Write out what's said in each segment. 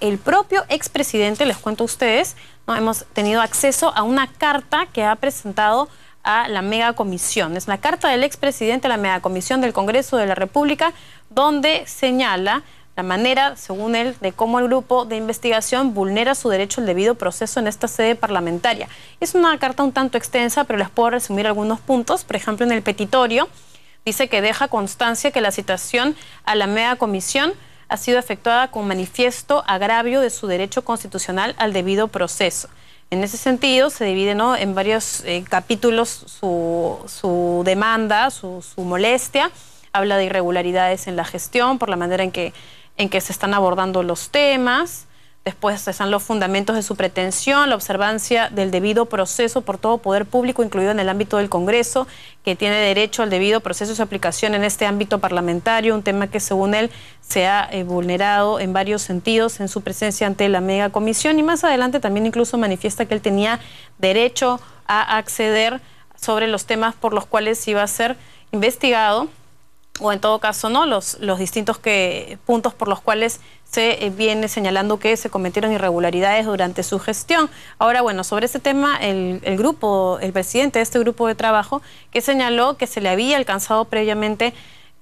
El propio expresidente, les cuento a ustedes, hemos tenido acceso a una carta que ha presentado a la Mega Comisión. Es la carta del expresidente de la Mega Comisión del Congreso de la República, donde señala la manera, según él, de cómo el grupo de investigación vulnera su derecho al debido proceso en esta sede parlamentaria. Es una carta un tanto extensa, pero les puedo resumir algunos puntos. Por ejemplo, en el petitorio dice que deja constancia que la citación a la Mega comisión ha sido efectuada con manifiesto agravio de su derecho constitucional al debido proceso. En ese sentido, se divide en varios eh, capítulos su, demanda, su, molestia. Habla de irregularidades en la gestión por la manera en que se están abordando los temas. Después están los fundamentos de su pretensión, la observancia del debido proceso por todo poder público, incluido en el ámbito del Congreso, que tiene derecho al debido proceso y su aplicación en este ámbito parlamentario, un tema que según él se ha eh, vulnerado en varios sentidos en su presencia ante la mega comisión y más adelante también incluso manifiesta que él tenía derecho a acceder sobre los temas por los cuales iba a ser investigado o en todo caso no, los, los distintos que, puntos por los cuales se eh, viene señalando que se cometieron irregularidades durante su gestión. Ahora, bueno, sobre ese tema, el, el, grupo, el presidente de este grupo de trabajo, que señaló que se le había alcanzado previamente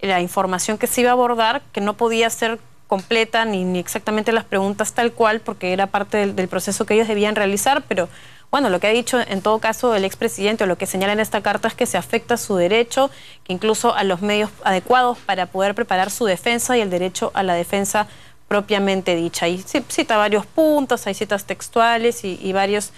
la información que se iba a abordar, que no podía ser completa ni, ni exactamente las preguntas tal cual, porque era parte del, del proceso que ellos debían realizar, pero bueno, lo que ha dicho en todo caso el expresidente o lo que señala en esta carta es que se afecta su derecho, que incluso a los medios adecuados para poder preparar su defensa y el derecho a la defensa propiamente dicha. Y cita varios puntos, hay citas textuales y, varios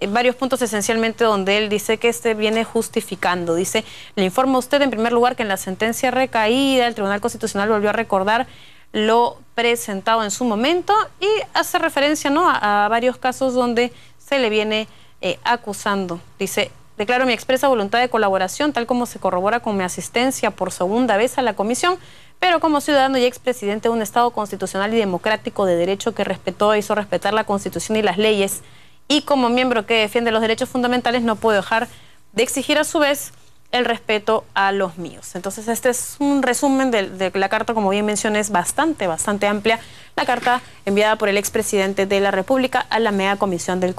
eh, varios puntos esencialmente donde él dice que este viene justificando. Dice, le informa usted en primer lugar que en la sentencia recaída el Tribunal Constitucional volvió a recordar lo presentado en su momento y hace referencia ¿no? a varios casos donde se le viene eh, acusando. Dice, declaro mi expresa voluntad de colaboración, tal como se corrobora con mi asistencia por segunda vez a la comisión, pero como ciudadano y expresidente de un Estado constitucional y democrático de derecho que respetó e hizo respetar la Constitución y las leyes, y como miembro que defiende los derechos fundamentales, no puedo dejar de exigir a su vez el respeto a los míos. Entonces, este es un resumen de, la carta, como bien mencioné, es bastante, bastante amplia. La carta enviada por el expresidente de la República a la mega comisión del